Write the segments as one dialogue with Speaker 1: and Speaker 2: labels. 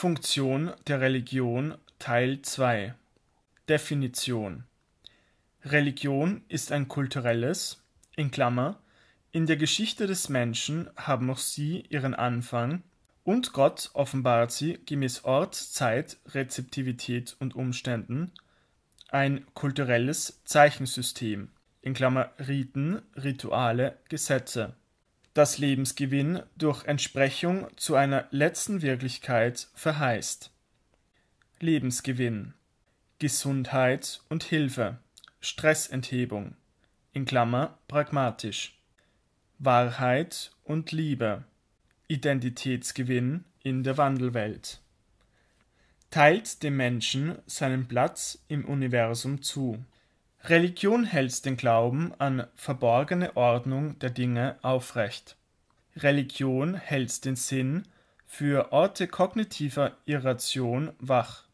Speaker 1: Funktion der Religion Teil 2 Definition Religion ist ein kulturelles (in der Geschichte des Menschen haben auch sie ihren Anfang, und Gott offenbart sie gemäß Ort, Zeit, Rezeptivität und Umständen) ein kulturelles Zeichensystem in Klammer (Riten, Rituale, Gesetze das Lebensgewinn durch Entsprechung zu einer letzten Wirklichkeit verheißt. Lebensgewinn Gesundheit und Hilfe Stressenthebung in Klammer pragmatisch Wahrheit und Liebe Identitätsgewinn in der Wandelwelt teilt dem Menschen seinen Platz im Universum zu Religion hält den Glauben an verborgene Ordnung der Dinge aufrecht. Religion hält den Sinn für Orte kognitiver Irration wach.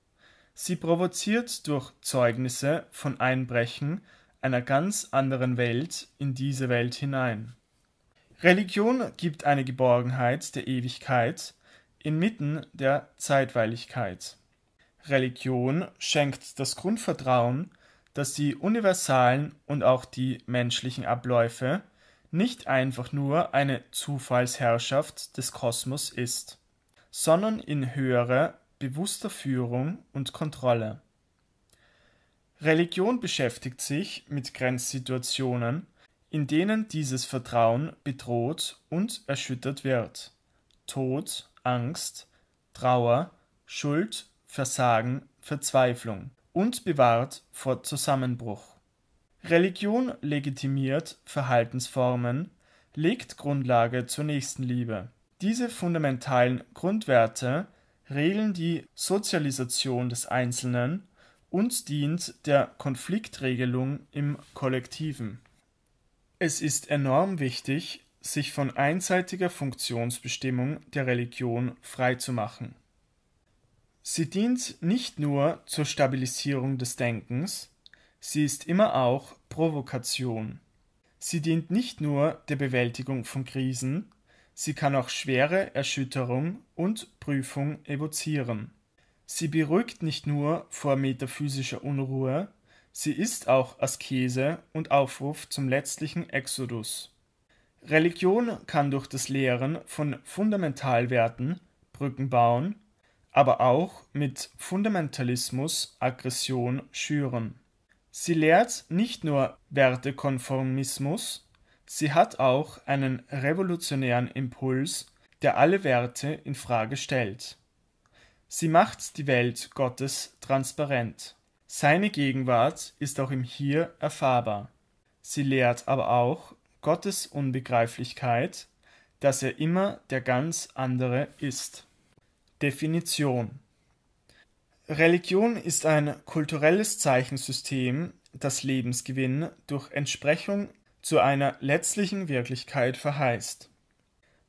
Speaker 1: Sie provoziert durch Zeugnisse von Einbrechen einer ganz anderen Welt in diese Welt hinein. Religion gibt eine Geborgenheit der Ewigkeit inmitten der Zeitweiligkeit. Religion schenkt das Grundvertrauen, dass die universalen und auch die menschlichen Abläufe nicht einfach nur eine Zufallsherrschaft des Kosmos ist, sondern in höherer, bewusster Führung und Kontrolle. Religion beschäftigt sich mit Grenzsituationen, in denen dieses Vertrauen bedroht und erschüttert wird. Tod, Angst, Trauer, Schuld, Versagen, Verzweiflung und bewahrt vor Zusammenbruch. Religion legitimiert Verhaltensformen, legt Grundlage zur Nächstenliebe. Diese fundamentalen Grundwerte regeln die Sozialisation des Einzelnen und dient der Konfliktregelung im Kollektiven. Es ist enorm wichtig, sich von einseitiger Funktionsbestimmung der Religion freizumachen Sie dient nicht nur zur Stabilisierung des Denkens, sie ist immer auch Provokation. Sie dient nicht nur der Bewältigung von Krisen, sie kann auch schwere Erschütterung und Prüfung evozieren. Sie beruhigt nicht nur vor metaphysischer Unruhe, sie ist auch Askese und Aufruf zum letztlichen Exodus. Religion kann durch das Lehren von Fundamentalwerten Brücken bauen aber auch mit Fundamentalismus Aggression schüren. Sie lehrt nicht nur Wertekonformismus, sie hat auch einen revolutionären Impuls, der alle Werte in Frage stellt. Sie macht die Welt Gottes transparent. Seine Gegenwart ist auch im Hier erfahrbar. Sie lehrt aber auch Gottes Unbegreiflichkeit, dass er immer der ganz andere ist. Definition Religion ist ein kulturelles Zeichensystem, das Lebensgewinn durch Entsprechung zu einer letztlichen Wirklichkeit verheißt.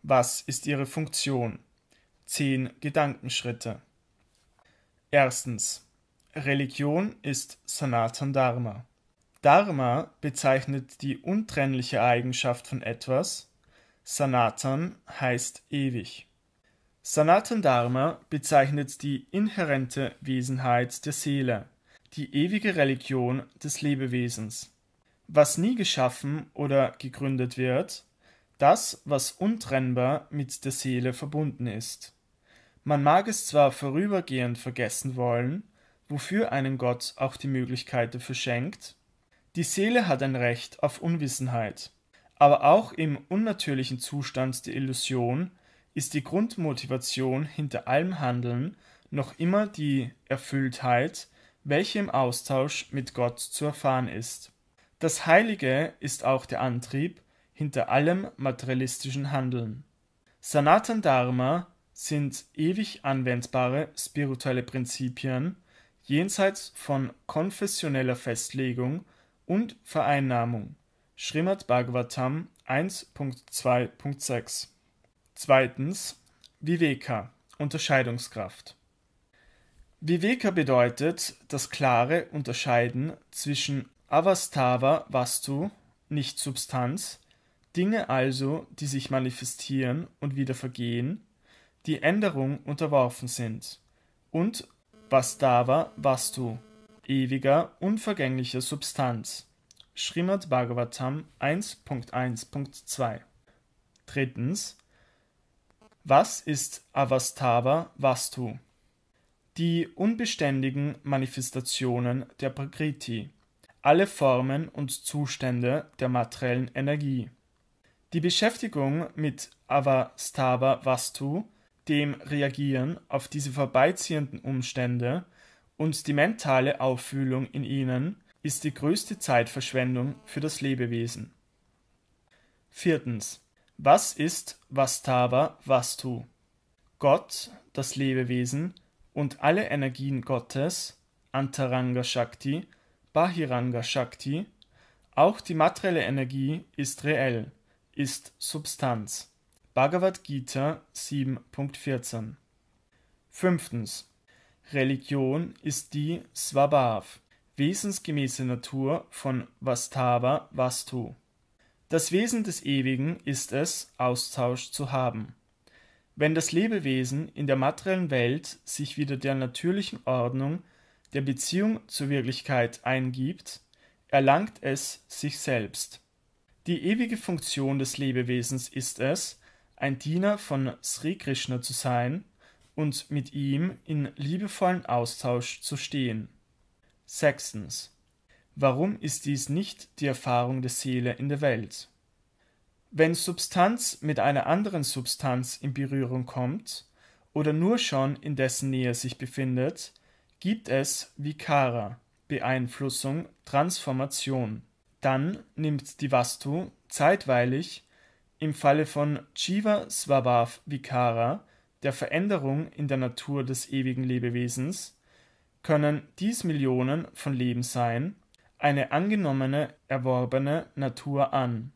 Speaker 1: Was ist ihre Funktion? Zehn Gedankenschritte. Erstens. Religion ist Sanatan Dharma. Dharma bezeichnet die untrennliche Eigenschaft von etwas, Sanatan heißt ewig. Sanatan Dharma bezeichnet die inhärente Wesenheit der Seele, die ewige Religion des Lebewesens. Was nie geschaffen oder gegründet wird, das, was untrennbar mit der Seele verbunden ist. Man mag es zwar vorübergehend vergessen wollen, wofür einem Gott auch die Möglichkeit dafür schenkt, die Seele hat ein Recht auf Unwissenheit, aber auch im unnatürlichen Zustand der Illusion ist die Grundmotivation hinter allem Handeln noch immer die Erfülltheit, welche im Austausch mit Gott zu erfahren ist. Das Heilige ist auch der Antrieb hinter allem materialistischen Handeln. Sanatan Dharma sind ewig anwendbare spirituelle Prinzipien jenseits von konfessioneller Festlegung und Vereinnahmung. Srimad Bhagavatam 1.2.6 Zweitens Viveka Unterscheidungskraft. Viveka bedeutet das klare Unterscheiden zwischen Avastava Vastu, nicht Substanz, Dinge also, die sich manifestieren und wieder vergehen, die Änderung unterworfen sind, und Vastava Vastu, ewiger, unvergänglicher Substanz. Srimad Bhagavatam 1.1.2 Drittens was ist Avastava Vastu? Die unbeständigen Manifestationen der Prakriti, alle Formen und Zustände der materiellen Energie. Die Beschäftigung mit Avastava Vastu, dem Reagieren auf diese vorbeiziehenden Umstände und die mentale Auffühlung in ihnen ist die größte Zeitverschwendung für das Lebewesen. Viertens was ist Vastava Vastu? Gott, das Lebewesen und alle Energien Gottes, Antaranga Shakti, Bahiranga Shakti, auch die materielle Energie ist reell, ist Substanz. Bhagavad Gita 7.14 Fünftens. Religion ist die Swabhav, wesensgemäße Natur von Vastava Vastu. Das Wesen des Ewigen ist es, Austausch zu haben. Wenn das Lebewesen in der materiellen Welt sich wieder der natürlichen Ordnung der Beziehung zur Wirklichkeit eingibt, erlangt es sich selbst. Die ewige Funktion des Lebewesens ist es, ein Diener von Sri Krishna zu sein und mit ihm in liebevollen Austausch zu stehen. Sechstens Warum ist dies nicht die Erfahrung der Seele in der Welt? Wenn Substanz mit einer anderen Substanz in Berührung kommt oder nur schon in dessen Nähe sich befindet, gibt es Vikara, Beeinflussung, Transformation. Dann nimmt die Vastu zeitweilig im Falle von Jiva Swabav Vikara, der Veränderung in der Natur des ewigen Lebewesens, können dies Millionen von Leben sein eine angenommene erworbene Natur an.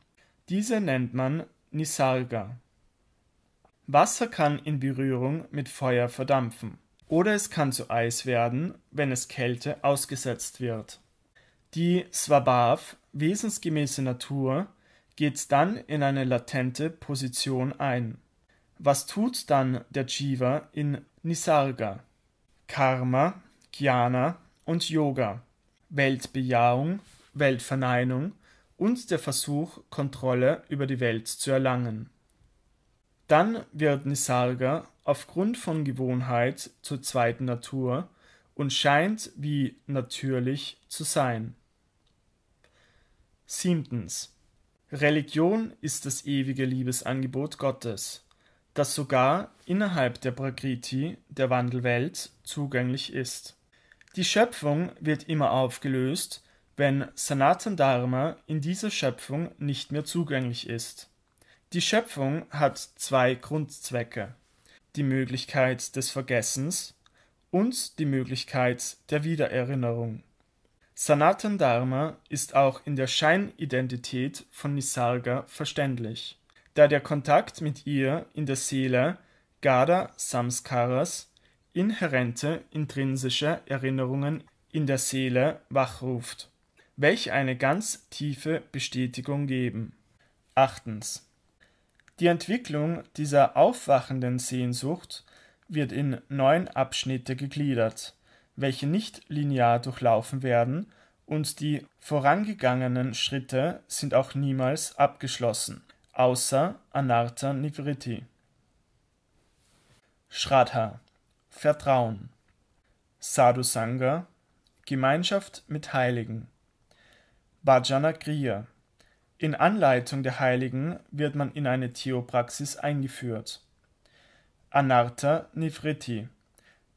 Speaker 1: Diese nennt man Nisarga. Wasser kann in Berührung mit Feuer verdampfen oder es kann zu Eis werden, wenn es Kälte ausgesetzt wird. Die Swabav, wesensgemäße Natur, geht dann in eine latente Position ein. Was tut dann der Jiva in Nisarga? Karma, Jnana und Yoga. Weltbejahung, Weltverneinung und der Versuch, Kontrolle über die Welt zu erlangen. Dann wird Nisarga aufgrund von Gewohnheit zur zweiten Natur und scheint wie natürlich zu sein. Siebtens. Religion ist das ewige Liebesangebot Gottes, das sogar innerhalb der Prakriti, der Wandelwelt, zugänglich ist. Die Schöpfung wird immer aufgelöst, wenn Sanatan Dharma in dieser Schöpfung nicht mehr zugänglich ist. Die Schöpfung hat zwei Grundzwecke: die Möglichkeit des Vergessens und die Möglichkeit der Wiedererinnerung. Sanatan Dharma ist auch in der Scheinidentität von Nisarga verständlich, da der Kontakt mit ihr in der Seele Gada Samskaras inhärente intrinsische Erinnerungen in der Seele wachruft, welche eine ganz tiefe Bestätigung geben. Die Entwicklung dieser aufwachenden Sehnsucht wird in neun Abschnitte gegliedert, welche nicht linear durchlaufen werden, und die vorangegangenen Schritte sind auch niemals abgeschlossen, außer Anartha Nivriti. Shraddha Vertrauen. Sadhu Sangha, Gemeinschaft mit Heiligen. Bhajana Kriya. In Anleitung der Heiligen wird man in eine Theopraxis eingeführt. Anartha Nivritti.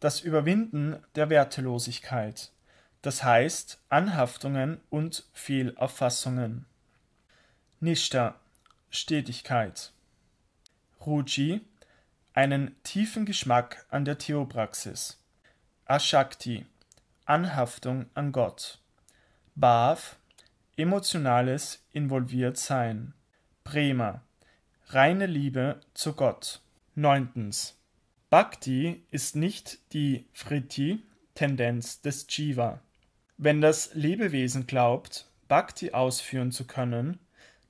Speaker 1: Das Überwinden der Wertelosigkeit, das heißt Anhaftungen und Fehlauffassungen. Nishta Stetigkeit. Ruji einen tiefen Geschmack an der Theopraxis. Ashakti Anhaftung an Gott. Bhav emotionales Involviertsein. Prema reine Liebe zu Gott. 9. Bhakti ist nicht die Vritti, Tendenz des Jiva. Wenn das Lebewesen glaubt, Bhakti ausführen zu können,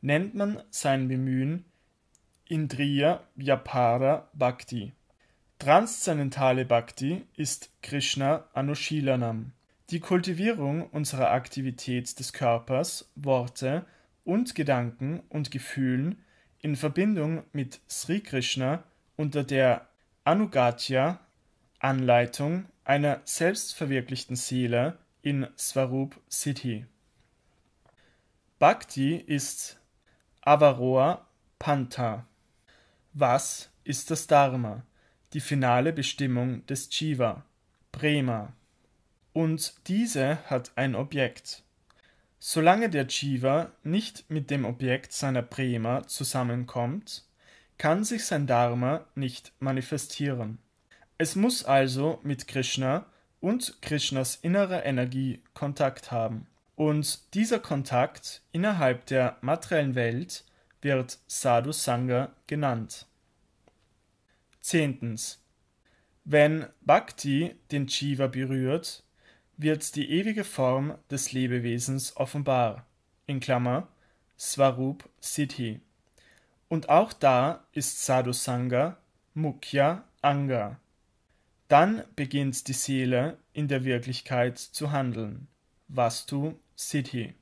Speaker 1: nennt man sein Bemühen Indriya Vyapara Bhakti. Transzendentale Bhakti ist Krishna Anushilanam. Die Kultivierung unserer Aktivität des Körpers, Worte und Gedanken und Gefühlen in Verbindung mit Sri Krishna unter der Anugatya Anleitung einer selbstverwirklichten Seele in Swarup Siddhi. Bhakti ist Avaroa Panta. Was ist das Dharma? Die finale Bestimmung des Jiva, Prema. Und diese hat ein Objekt. Solange der Jiva nicht mit dem Objekt seiner Prema zusammenkommt, kann sich sein Dharma nicht manifestieren. Es muss also mit Krishna und Krishnas innerer Energie Kontakt haben. Und dieser Kontakt innerhalb der materiellen Welt wird Sadhu Sangha genannt. Zehntens. Wenn Bhakti den Jiva berührt, wird die ewige Form des Lebewesens offenbar, in Klammer Swarup Siddhi. Und auch da ist Sadhu Sangha Mukhya Anga. Dann beginnt die Seele in der Wirklichkeit zu handeln. Vastu Siddhi.